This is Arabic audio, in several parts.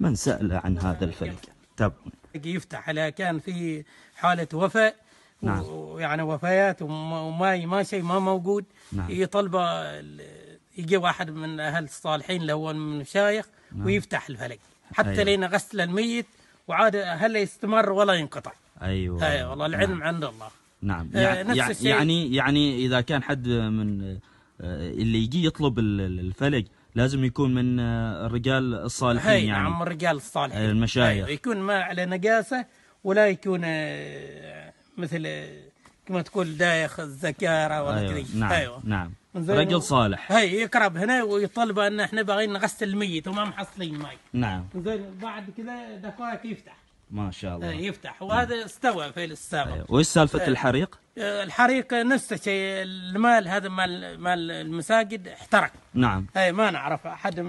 من سأل عن هذا الفريق تابعون يفتح على كان في حالة وفاء نعم. ويعني وفيات وما ما شيء ما موجود نعم. يطلب يجي واحد من أهل الصالحين اللي هو من المشايخ نعم. ويفتح الفلك حتى أيوة. لين غسل الميت وعاد هل يستمر ولا ينقطع أيوة اي أيوه والله العلم نعم. عند الله نعم آه يعني نفس الشيء. يعني يعني إذا كان حد من آه، اللي يجي يطلب الفلك لازم يكون من آه، الرجال الصالحين يعني نعم الرجال الصالحين آه، المشايخ يكون ما على نجاسة ولا يكون آه، مثل كما تقول دايخ الزكارة ولا أيوة. كذي نعم أيوة. نعم رجل صالح هي يقرب هنا ويطلب ان احنا باغيين نغسل الميت وما محصلين ماي نعم زين بعد كذا دكورك يفتح ما شاء الله يفتح وهذا استوى في السابق أيوة. وايش سالفه الحريق؟ آه، الحريق نفسه شيء المال هذا مال مال المساجد احترق نعم اي ما نعرف احد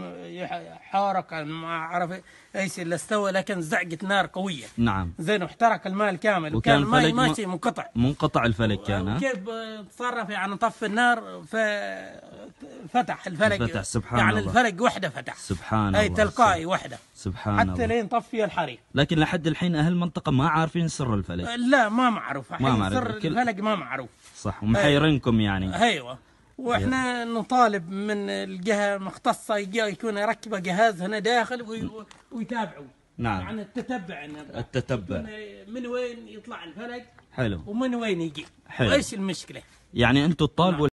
حارق ما اعرف ايش اللي استوى لكن زعقت نار قويه نعم زين واحترق المال كامل وكان ما ماشي منقطع منقطع الفلك كان كيف تصرف يعني طفي النار ففتح الفلك فتح سبحان يعني الله يعني الفلك وحده فتح سبحان اي الله اي تلقائي وحده سبحان حتى الله حتى لين طفي الحريق لكن لحد الحين اهل المنطقه ما عارفين سر الفلك لا ما معروف ما معروف سر الفلك ما معروف صح ومحيرينكم يعني ايوه واحنا نطالب من الجهه المختصه يكون يركبه جهاز هنا داخل وي... ويتابعوا نعم, نعم. عن يعني التتبع التتبع من وين يطلع الفلك حلو ومن وين يجي حلو وايش المشكله يعني انتم تطالبوا نعم.